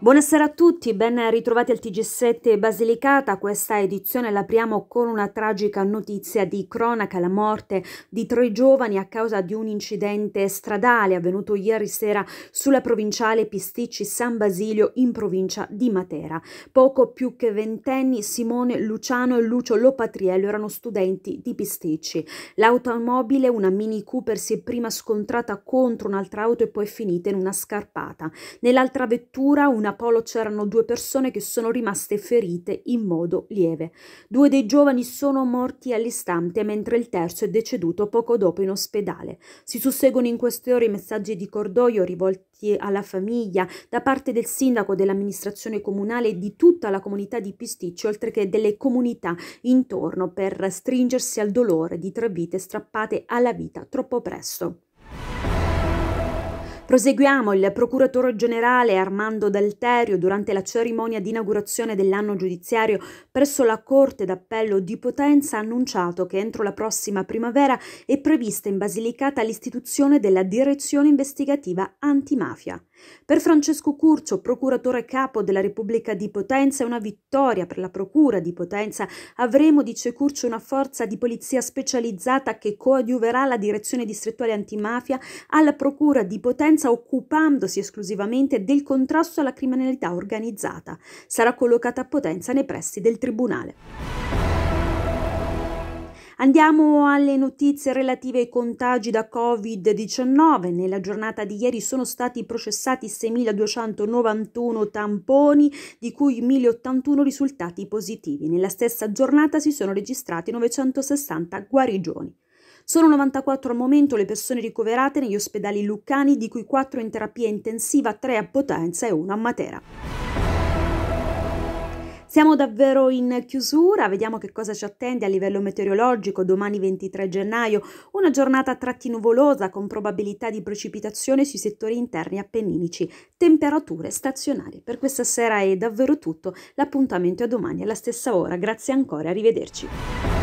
Buonasera a tutti, ben ritrovati al TG7 Basilicata. Questa edizione la apriamo con una tragica notizia di cronaca, la morte di tre giovani a causa di un incidente stradale avvenuto ieri sera sulla provinciale Pisticci San Basilio in provincia di Matera. Poco più che ventenni Simone Luciano e Lucio Lopatriello erano studenti di Pisticci. L'automobile, una Mini Cooper, si è prima scontrata contro un'altra auto e poi è finita in una scarpata. Nell'altra vettura una Napolo c'erano due persone che sono rimaste ferite in modo lieve. Due dei giovani sono morti all'istante, mentre il terzo è deceduto poco dopo in ospedale. Si susseguono in queste ore i messaggi di cordoglio rivolti alla famiglia da parte del sindaco, dell'amministrazione comunale e di tutta la comunità di Pisticci, oltre che delle comunità intorno per stringersi al dolore di tre vite strappate alla vita troppo presto. Proseguiamo, il procuratore generale Armando Dalterio durante la cerimonia di inaugurazione dell'anno giudiziario presso la Corte d'Appello di Potenza ha annunciato che entro la prossima primavera è prevista in Basilicata l'istituzione della Direzione Investigativa Antimafia. Per Francesco Curcio, procuratore capo della Repubblica di Potenza, è una vittoria per la Procura di Potenza. Avremo, dice Curcio, una forza di polizia specializzata che coadiuverà la direzione distrettuale antimafia alla Procura di Potenza occupandosi esclusivamente del contrasto alla criminalità organizzata. Sarà collocata a Potenza nei pressi del Tribunale. Andiamo alle notizie relative ai contagi da Covid-19. Nella giornata di ieri sono stati processati 6.291 tamponi, di cui 1.081 risultati positivi. Nella stessa giornata si sono registrati 960 guarigioni. Sono 94 al momento le persone ricoverate negli ospedali lucani, di cui 4 in terapia intensiva, 3 a Potenza e 1 a Matera. Siamo davvero in chiusura, vediamo che cosa ci attende a livello meteorologico domani 23 gennaio, una giornata a tratti nuvolosa con probabilità di precipitazione sui settori interni appenninici, temperature stazionarie. Per questa sera è davvero tutto, l'appuntamento è domani alla stessa ora, grazie ancora, arrivederci.